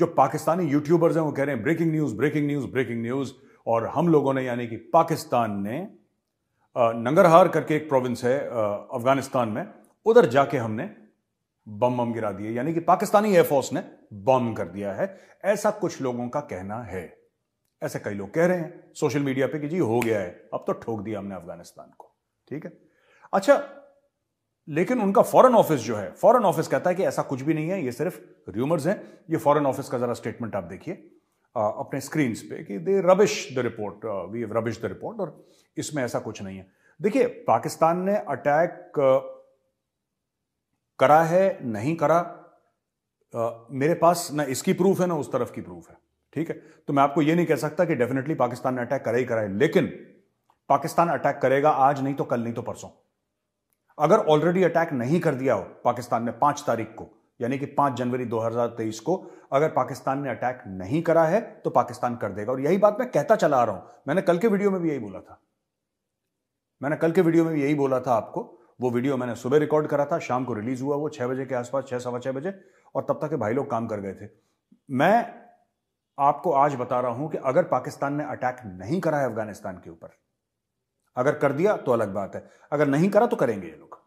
जो पाकिस्तानी यूट्यूबर्स हैं वो कह रहे हैं breaking news breaking news breaking news और हम लोगों ने यानी कि पाकिस्तान ने नंगरहार करके एक प्रोविंस है अफगानिस्तान में उधर जाके हमने बम बम गिरा दिए यानी कि पाकिस्तानी एयरफोर्स ने बम कर दिया है ऐसा कुछ लोगों का कहना है ऐसे कई लोग कह रहे हैं सोशल मीडिया पे कि जी हो गया है अब तो ठोक दिया हमने अफगानिस्तान को ठीक है अच्छा लेकिन उनका फॉरेन ऑफिस जो है फॉरेन ऑफिस कहता है कि ऐसा कुछ भी नहीं है ये सिर्फ र्यूमर्स हैं ये फॉरेन ऑफिस का जरा स्टेटमेंट आप देखिए अपने स्क्रीन पे कि they rubbish the report we rubbish the report और इसमें ऐसा कुछ नहीं है देखिए पाकिस्तान ने अटैक करा है नहीं करा आ, मेरे पास ना इसकी प्रूफ है ना उस तरफ की प्रूफ है ठीक है तो मैं आपको यह नहीं कह सकता कि डेफिनेटली पाकिस्तान ने अटैक करा ही करा है लेकिन पाकिस्तान अटैक करेगा आज नहीं तो कल नहीं तो परसों अगर ऑलरेडी अटैक नहीं कर दिया हो पाकिस्तान ने पांच तारीख को यानी कि पांच जनवरी 2023 को अगर पाकिस्तान ने अटैक नहीं करा है तो पाकिस्तान कर देगा और यही बात मैं कहता चला आ रहा हूं मैंने कल के वीडियो में भी यही बोला था मैंने कल के वीडियो में भी यही बोला था आपको वो वीडियो मैंने सुबह रिकॉर्ड करा था शाम को रिलीज हुआ वो छह बजे के आसपास छह सवा छह बजे और तब तक के भाई लोग काम कर गए थे मैं आपको आज बता रहा हूं कि अगर पाकिस्तान ने अटैक नहीं करा है अफगानिस्तान के ऊपर अगर कर दिया तो अलग बात है अगर नहीं करा तो करेंगे ये लोग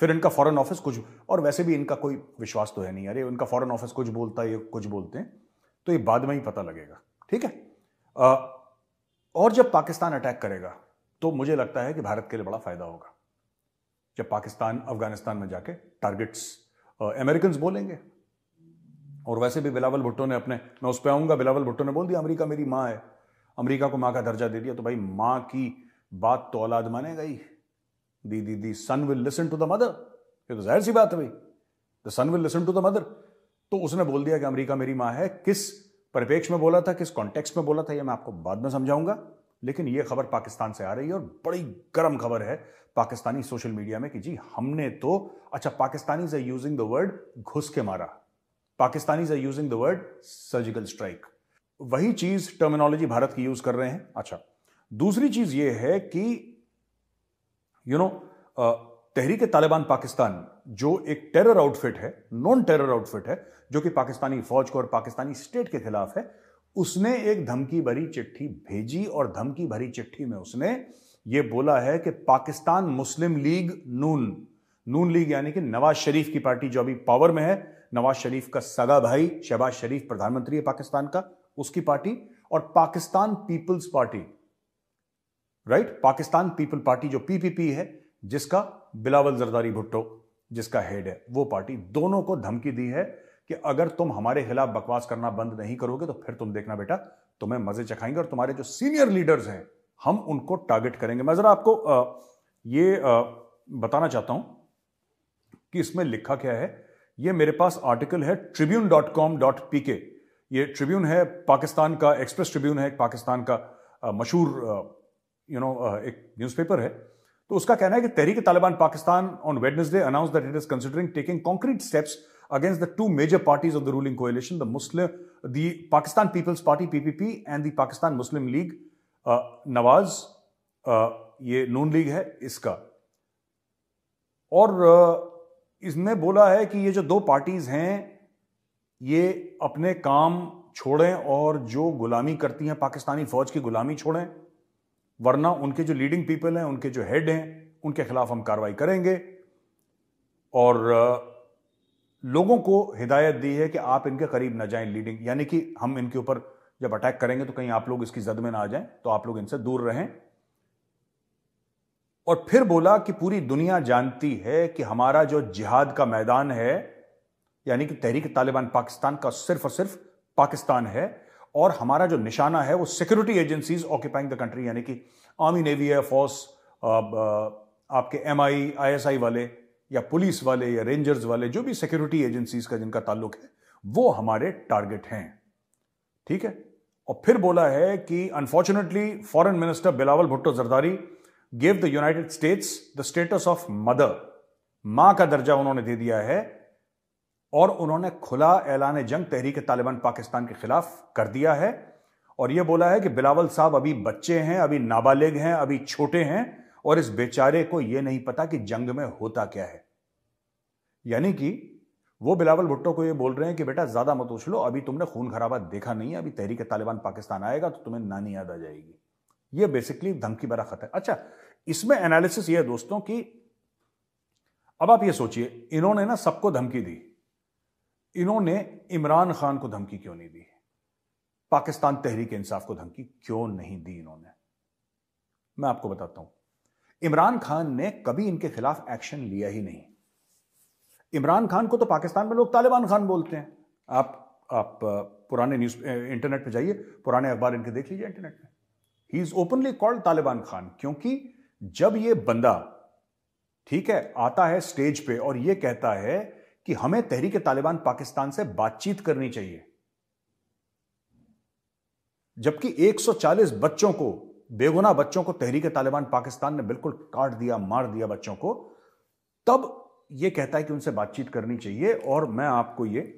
फिर इनका फॉरेन ऑफिस कुछ और वैसे भी इनका कोई विश्वास तो है नहीं अरे इनका फॉरेन ऑफिस कुछ बोलता है ये कुछ बोलते हैं तो ये बाद में ही पता लगेगा ठीक है आ, और जब पाकिस्तान अटैक करेगा तो मुझे लगता है कि भारत के लिए बड़ा फायदा होगा जब पाकिस्तान अफगानिस्तान में जाके टारगेट्स अमेरिकन बोलेंगे और वैसे भी बिलावल भुट्टो ने अपने मैं उस पर आऊंगा बिलावल भुट्टो ने बोल दिया अमरीका मेरी माँ है अमरीका को माँ का दर्जा दे दिया तो भाई माँ की बात तो औलाद माने गई the the the son will listen to the mother ये तो जाहिर सी बात है भाई the son will listen to the mother तो उसने बोल दिया कि अमेरिका मेरी मां है किस परिपेक्ष में बोला था किस कॉन्टेक्स्ट में बोला था ये मैं आपको बाद में समझाऊंगा लेकिन ये खबर पाकिस्तान से आ रही है और बड़ी गर्म खबर है पाकिस्तानी सोशल मीडिया में कि जी हमने तो अच्छा Pakistani is using the word घुस के मारा Pakistani is using the word surgical strike वही चीज टर्मिनोलॉजी भारत की यूज कर रहे हैं अच्छा दूसरी चीज यह है कि यू नो तहरीक तालिबान पाकिस्तान जो एक टेरर आउटफिट है नॉन टेरर आउटफिट है जो कि पाकिस्तानी फौज को और पाकिस्तानी स्टेट के खिलाफ है उसने एक धमकी भरी चिट्ठी भेजी और धमकी भरी चिट्ठी में उसने ये बोला है कि Pakistan Muslim League Noon Noon League यानी कि नवाज शरीफ की पार्टी जो अभी पावर में है नवाज शरीफ का सगा भाई शहबाज शरीफ प्रधानमंत्री है पाकिस्तान का उसकी पार्टी और Pakistan people's party right Pakistan people party जो पीपीपी है जिसका बिलावल जरदारी भुट्टो जिसका हेड है वो पार्टी दोनों को धमकी दी है कि अगर तुम हमारे खिलाफ बकवास करना बंद नहीं करोगे तो फिर तुम देखना बेटा तुम्हें मजे चखाएंगे और तुम्हारे जो सीनियर लीडर्स हैं हम उनको टारगेट करेंगे मैं जरा आपको आ, ये आ, बताना चाहता हूं कि इसमें लिखा क्या है ये मेरे पास आर्टिकल है Tribune dot com dot P K ये ट्रिब्यून है पाकिस्तान का एक्सप्रेस ट्रिब्यून है पाकिस्तान का मशहूर यू नो uh, एक न्यूज़पेपर है तो उसका कहना है कि Tehreek Taliban Pakistan on Wednesday announce that it is considering taking concrete steps against the two major parties of the ruling coalition the Muslim the Pakistan people's party PPP and the Pakistan Muslim League Nawaz ये Noon league है इसका और इसने uh, इसमें बोला है कि ये जो दो पार्टीज हैं ये अपने काम छोड़ें और जो गुलामी करती हैं पाकिस्तानी फौज की गुलामी छोड़ें वरना उनके जो लीडिंग पीपल हैं उनके जो हेड हैं उनके खिलाफ हम कार्रवाई करेंगे और लोगों को हिदायत दी है कि आप इनके करीब ना जाएं लीडिंग यानी कि हम इनके ऊपर जब अटैक करेंगे तो कहीं आप लोग इसकी जद में ना आ जाएं तो आप लोग इनसे दूर रहें और फिर बोला कि पूरी दुनिया जानती है कि हमारा जो जिहाद का मैदान है यानी कि तहरीक तालिबान पाकिस्तान का सिर्फ और सिर्फ पाकिस्तान है और हमारा जो निशाना है वो security agencies occupying the country यानी कि आर्मी नेवी फोर्स आपके M I I S I वाले या पुलिस वाले या रेंजर्स वाले जो भी सिक्योरिटी एजेंसीज का जिनका ताल्लुक है वो हमारे टारगेट हैं ठीक है और फिर बोला है कि unfortunately foreign minister Bilawal Bhutto Zardari give the United States the status of mother मां का दर्जा उन्होंने दे दिया है और उन्होंने खुला ऐलान जंग तहरीक तालिबान पाकिस्तान के खिलाफ कर दिया है और यह बोला है कि बिलावल साहब अभी बच्चे हैं अभी नाबालिग हैं अभी छोटे हैं और इस बेचारे को यह नहीं पता कि जंग में होता क्या है यानी कि वो बिलावल भुट्टो को ये बोल रहे हैं कि बेटा ज्यादा मत उछलो अभी तुमने खून खराबा देखा नहीं है अभी तहरीक तालिबान पाकिस्तान आएगा तो तुम्हें नानी याद आ जाएगी ये बेसिकली धमकी भरा खत है अच्छा इसमें एनालिसिस ये है दोस्तों कि अब आप ये सोचिए इन्होंने ना सबको धमकी दी इन्होंने इमरान खान को धमकी क्यों नहीं दी पाकिस्तान तहरीक इंसाफ को धमकी क्यों नहीं दी इन्होंने मैं आपको बताता हूं इमरान खान ने कभी इनके खिलाफ एक्शन लिया ही नहीं इमरान खान को तो पाकिस्तान में लोग तालिबान खान बोलते हैं आप आप पुराने न्यूज इंटरनेट पे जाइए पुराने अखबार इनके देख लीजिए इंटरनेट में ही is openly called Taliban Khan क्योंकि जब ये बंदा ठीक है आता है स्टेज पे और ये कहता है कि हमें तहरीक तालिबान पाकिस्तान से बातचीत करनी चाहिए जबकि 140 बच्चों को बेगुना बच्चों को तहरीक तालिबान पाकिस्तान ने बिल्कुल काट दिया मार दिया बच्चों को तब यह कहता है कि उनसे बातचीत करनी चाहिए और मैं आपको यह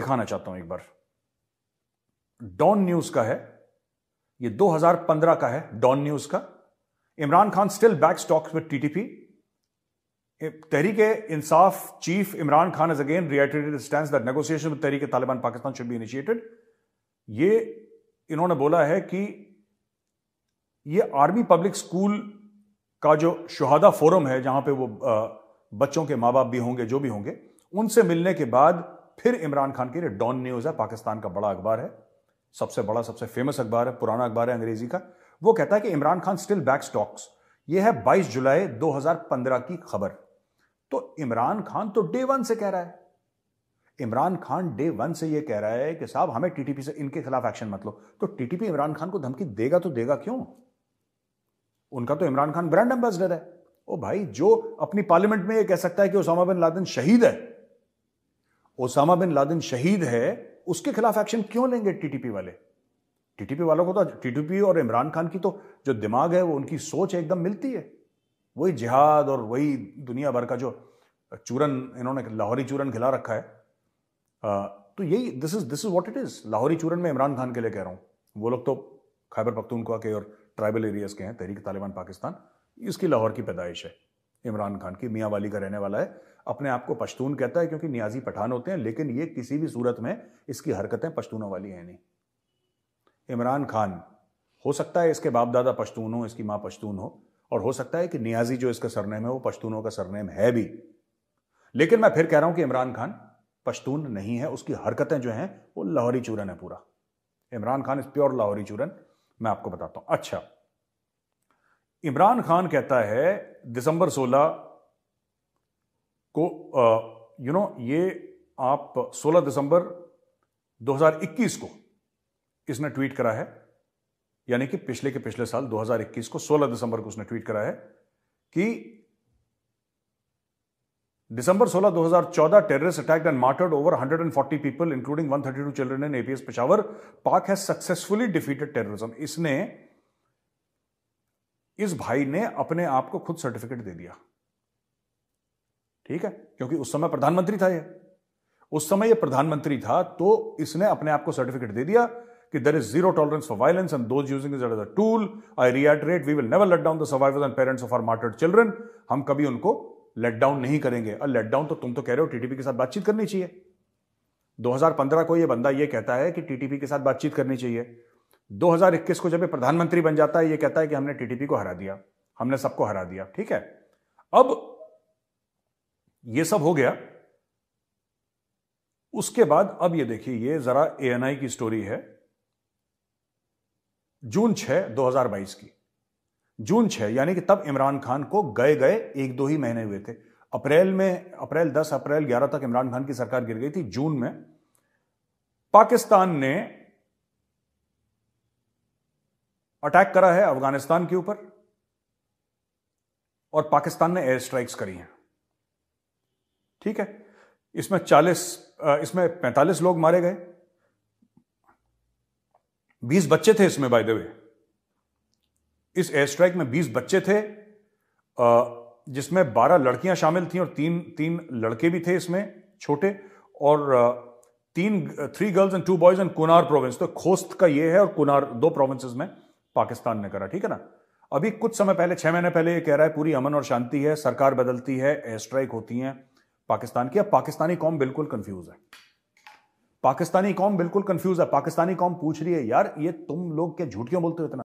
दिखाना चाहता हूं एक बार डॉन न्यूज का है यह 2015 का है डॉन न्यूज का Imran Khan still backs talks with TTP Tehreek Insaf chief Imran Khan as again reiterated stand stance with Tehreek Taliban Pakistan should be initiated ये इन्होंने बोला है कि ये आर्मी पब्लिक स्कूल का जो शहादा फोरम है जहां पे वो बच्चों के माँ बाप भी होंगे जो भी होंगे उनसे मिलने के बाद फिर इमरान खान के लिए डॉन न्यूज़ है पाकिस्तान का बड़ा अखबार है सबसे बड़ा सबसे फेमस अखबार है पुराना अखबार है अंग्रेजी का वो कहता है कि Imran Khan still backs talks ये है 22 जुलाई 2015 की खबर तो इमरान खान तो डे वन से कह रहा है इमरान खान डे वन से यह कह रहा है कि साहब हमें टीटीपी से इनके खिलाफ एक्शन मत लो तो टीटीपी इमरान खान को धमकी देगा तो देगा क्यों उनका तो इमरान खान ब्रांड एम्बेसडर है ओ भाई जो अपनी पार्लियामेंट में यह कह सकता है कि ओसामा बिन लादेन शहीद है ओसामा बिन लादेन शहीद है उसके खिलाफ एक्शन क्यों लेंगे टीटीपी वाले टीटीपी वालों को तो टीटीपी और इमरान खान की तो जो दिमाग है वो उनकी सोच एकदम मिलती है वही जिहाद और वही दुनिया भर का जो चूरन इन्होंने लाहौरी चूरन खिला रखा है आ, तो यही this is this is what it is Lahori चूरन में इमरान खान के लिए कह रहा हूँ वो लोग तो खैबर पख्तूनख्वा के और ट्राइबल एरियाज के हैं तहरीक तालिबान पाकिस्तान इसकी लाहौर की पैदाइश है इमरान खान की मियाँ वाली का रहने वाला है अपने आप को पश्तून कहता है क्योंकि नियाजी पठान होते हैं लेकिन ये किसी भी सूरत में इसकी हरकतें पश्तूनों वाली हैं नहीं इमरान खान हो सकता है इसके बाप दादा पश्तून हो इसकी माँ पश्तून हो और हो सकता है कि नियाजी जो इसका सरनेम है वो पश्तूनों का सरनेम है भी लेकिन मैं फिर कह रहा हूं कि इमरान खान पश्तून नहीं है उसकी हरकतें जो हैं वो लाहौरी चूरन है पूरा इमरान खान इज प्योर लाहौरी चूरन मैं आपको बताता हूं अच्छा इमरान खान कहता है दिसंबर 16 को यू नो ये आप 16 दिसंबर 2021 को इसने ट्वीट करा है यानी कि पिछले के पिछले साल 2021 को 16 दिसंबर को उसने ट्वीट करा है कि December 16 2014 terrorist attack and martyred over 140 people including 132 children in APS Peshawar Pak has successfully defeated terrorism इसने इस भाई ने अपने आप को खुद सर्टिफिकेट दे दिया ठीक है क्योंकि उस समय प्रधानमंत्री था यह उस समय ये प्रधानमंत्री था तो इसने अपने आप को सर्टिफिकेट दे दिया कि there is zero tolerance for violence and those using is as a tool. I reiterate, we will never let down the survivors and parents of our martyred children. हम कभी उनको लेट डाउन नहीं करेंगे और let down तो तुम तो कह रहे हो टीटीपी के साथ बातचीत करनी चाहिए 2015 को ये बंदा ये कहता है कि टीटीपी के साथ बातचीत करनी चाहिए 2021 को जब ये प्रधानमंत्री बन जाता है ये कहता है कि हमने टीटीपी को हरा दिया हमने सबको हरा दिया ठीक है अब ये सब हो गया उसके बाद अब ये देखिए ये जरा एएनआई की स्टोरी है जून 6 2022 की जून 6 यानी कि तब इमरान खान को गए गए एक दो ही महीने हुए थे अप्रैल में अप्रैल 10 अप्रैल 11 तक इमरान खान की सरकार गिर गई थी जून में पाकिस्तान ने अटैक करा है अफगानिस्तान के ऊपर और पाकिस्तान ने एयर स्ट्राइक्स करी हैं ठीक है इसमें 40 इसमें 45 लोग मारे गए बीस बच्चे थे इसमें बाय द वे इस एयर स्ट्राइक में बीस बच्चे थे जिसमें बारह लड़कियां शामिल थी और तीन तीन लड़के भी थे इसमें छोटे और तीन three girls and two boys and Kunar province तो खोस्त का ये है और कुनार दो प्रोविंस में पाकिस्तान ने करा ठीक है ना अभी कुछ समय पहले छह महीने पहले ये कह रहा है पूरी अमन और शांति है सरकार बदलती है एयर स्ट्राइक होती है पाकिस्तान की अब पाकिस्तानी कौम बिल्कुल कंफ्यूज है पाकिस्तानी कौम बिल्कुल कंफ्यूज है पाकिस्तानी कौम पूछ रही है यार ये तुम लोग के झूठ क्यों बोलते हो इतना